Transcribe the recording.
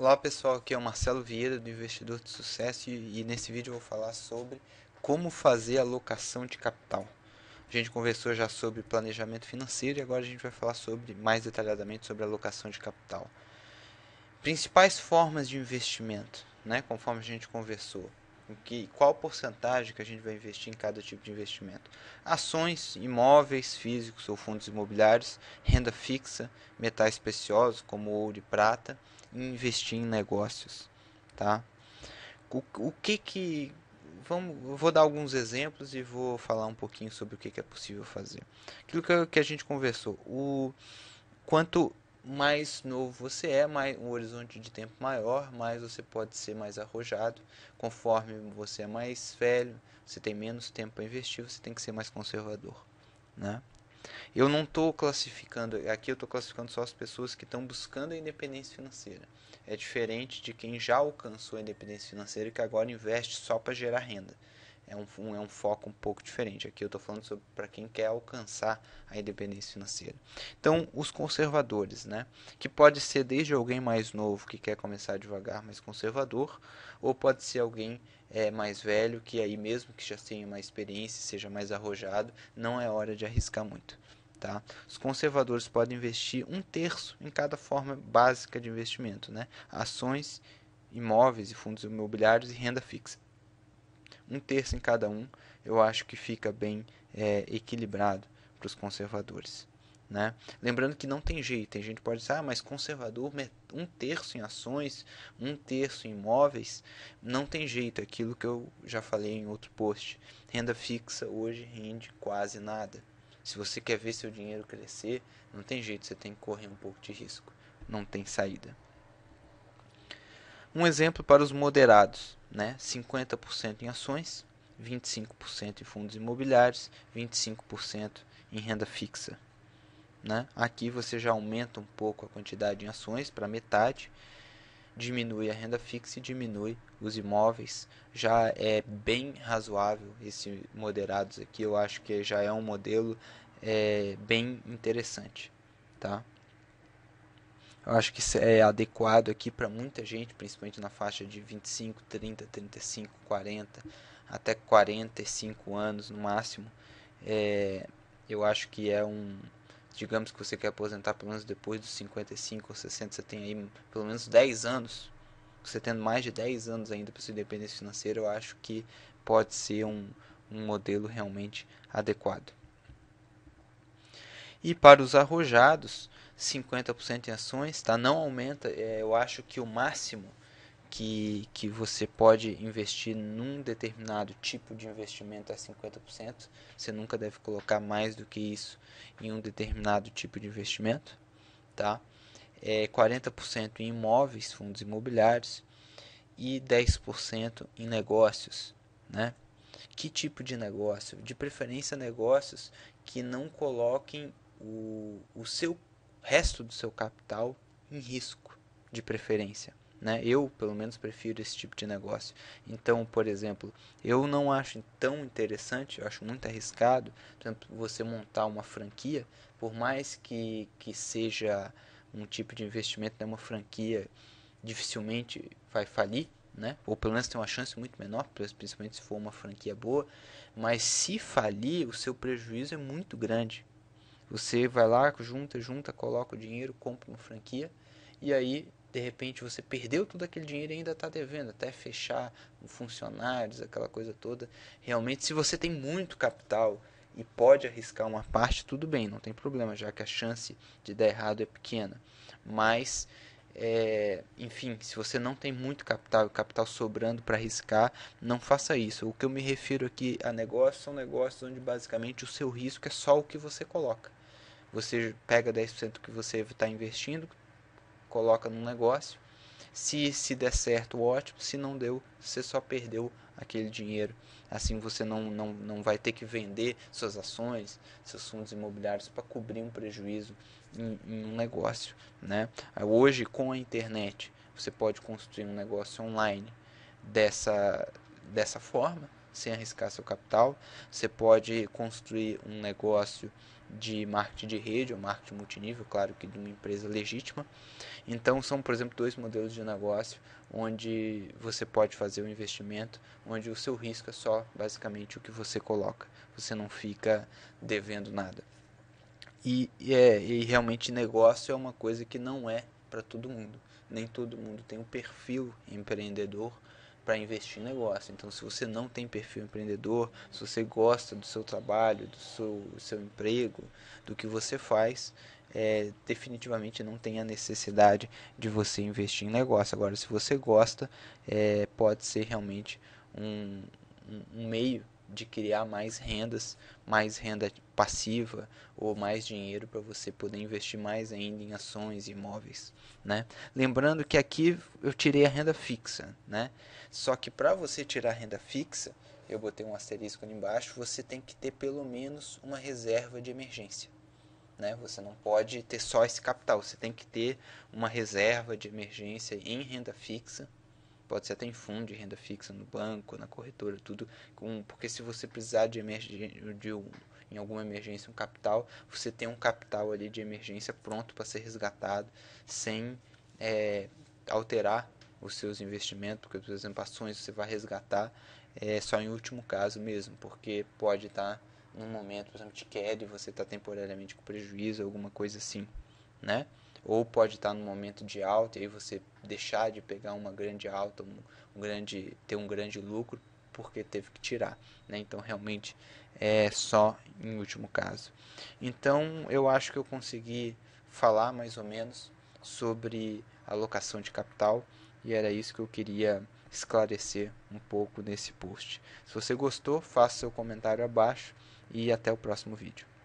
Olá pessoal, aqui é o Marcelo Vieira do Investidor de Sucesso e nesse vídeo eu vou falar sobre como fazer alocação de capital. A gente conversou já sobre planejamento financeiro e agora a gente vai falar sobre mais detalhadamente sobre alocação de capital. Principais formas de investimento, né, conforme a gente conversou que, qual porcentagem que a gente vai investir em cada tipo de investimento. Ações, imóveis físicos ou fundos imobiliários, renda fixa, metais preciosos como ouro e prata, e investir em negócios, tá? O, o que que vamos, vou dar alguns exemplos e vou falar um pouquinho sobre o que, que é possível fazer. Aquilo que, que a gente conversou, o quanto mais novo você é, mais, um horizonte de tempo maior, mais você pode ser mais arrojado. Conforme você é mais velho, você tem menos tempo para investir, você tem que ser mais conservador. Né? Eu não estou classificando, aqui eu estou classificando só as pessoas que estão buscando a independência financeira. É diferente de quem já alcançou a independência financeira e que agora investe só para gerar renda é um, um, é um foco um pouco diferente. Aqui eu estou falando sobre para quem quer alcançar a independência financeira. Então, os conservadores, né? Que pode ser desde alguém mais novo que quer começar devagar, mais conservador, ou pode ser alguém é, mais velho que aí mesmo que já tenha mais experiência, seja mais arrojado, não é hora de arriscar muito. Tá? Os conservadores podem investir um terço em cada forma básica de investimento, né? ações, imóveis e fundos imobiliários e renda fixa um terço em cada um, eu acho que fica bem é, equilibrado para os conservadores. Né? Lembrando que não tem jeito, tem gente que pode dizer, ah, mas conservador, um terço em ações, um terço em imóveis, não tem jeito, é aquilo que eu já falei em outro post. Renda fixa hoje rende quase nada. Se você quer ver seu dinheiro crescer, não tem jeito, você tem que correr um pouco de risco, não tem saída. Um exemplo para os moderados né? 50% em ações, 25% em fundos imobiliários, 25% em renda fixa. Né? Aqui você já aumenta um pouco a quantidade em ações para metade, diminui a renda fixa e diminui os imóveis. Já é bem razoável esse moderados aqui, eu acho que já é um modelo é, bem interessante. Tá? Eu acho que é adequado aqui para muita gente, principalmente na faixa de 25, 30, 35, 40, até 45 anos no máximo. É, eu acho que é um. Digamos que você quer aposentar pelo menos depois dos 55 ou 60, você tem aí pelo menos 10 anos. Você tendo mais de 10 anos ainda para sua independência financeira, eu acho que pode ser um, um modelo realmente adequado. E para os arrojados, 50% em ações, tá? Não aumenta, é, eu acho que o máximo que, que você pode investir num determinado tipo de investimento é 50%. Você nunca deve colocar mais do que isso em um determinado tipo de investimento, tá? É 40% em imóveis, fundos imobiliários e 10% em negócios, né? Que tipo de negócio? De preferência negócios que não coloquem o, o seu resto do seu capital em risco, de preferência. Né? Eu, pelo menos, prefiro esse tipo de negócio. Então, por exemplo, eu não acho tão interessante, eu acho muito arriscado, por exemplo, você montar uma franquia, por mais que, que seja um tipo de investimento, né, uma franquia dificilmente vai falir, né? ou pelo menos tem uma chance muito menor, principalmente se for uma franquia boa, mas se falir, o seu prejuízo é muito grande. Você vai lá, junta, junta, coloca o dinheiro, compra uma franquia e aí de repente você perdeu todo aquele dinheiro e ainda está devendo, até fechar funcionários, aquela coisa toda. Realmente, se você tem muito capital e pode arriscar uma parte, tudo bem, não tem problema, já que a chance de dar errado é pequena. Mas é, enfim, se você não tem muito capital, capital sobrando para arriscar, não faça isso. O que eu me refiro aqui a negócios são negócios onde basicamente o seu risco é só o que você coloca. Você pega 10% que você está investindo, coloca num negócio se se der certo, ótimo. Se não deu, você só perdeu aquele dinheiro. Assim você não, não, não vai ter que vender suas ações, seus fundos imobiliários para cobrir um prejuízo em, em, um negócio. Né? Hoje, com a internet, você pode construir um negócio online dessa, dessa forma, sem arriscar seu capital. Você pode construir um negócio de marketing de rede ou marketing multinível, claro que de uma empresa legítima. Então são, por exemplo, dois modelos de negócio onde você pode fazer o um investimento, onde o seu risco é só basicamente o que você coloca. Você não fica devendo nada. E, é, e realmente negócio é uma coisa que não é para todo mundo. Nem todo mundo tem um perfil empreendedor para investir em negócio. Então, se você não tem perfil empreendedor, se você gosta do seu trabalho, do seu, seu emprego, do que você faz, é, definitivamente não tem a necessidade de você investir em negócio. Agora, se você gosta, é, pode ser realmente um, um, um meio de criar mais rendas, mais renda passiva ou mais dinheiro para você poder investir mais ainda em ações e imóveis, né? Lembrando que aqui eu tirei a renda fixa, né? Só que para você tirar a renda fixa, eu botei um asterisco ali embaixo, você tem que ter pelo menos uma reserva de emergência. Né? Você não pode ter só esse capital, você tem que ter uma reserva de emergência em renda fixa pode ser até em fundo de renda fixa no banco, na corretora, tudo, com, porque se você precisar de, emergência, de um, em alguma emergência um capital, você tem um capital ali de emergência pronto para ser resgatado sem é, alterar os seus investimentos, porque por exemplo ações você vai resgatar é, só em último caso mesmo, porque pode estar tá num momento, por exemplo, de queda e você está temporariamente com prejuízo, alguma coisa assim, né? ou pode estar no momento de alta e aí você deixar de pegar uma grande alta, um, um grande, ter um grande lucro porque teve que tirar, né? Então realmente é só em último caso. Então eu acho que eu consegui falar mais ou menos sobre alocação de capital e era isso que eu queria esclarecer um pouco nesse post. Se você gostou, faça seu comentário abaixo e até o próximo vídeo.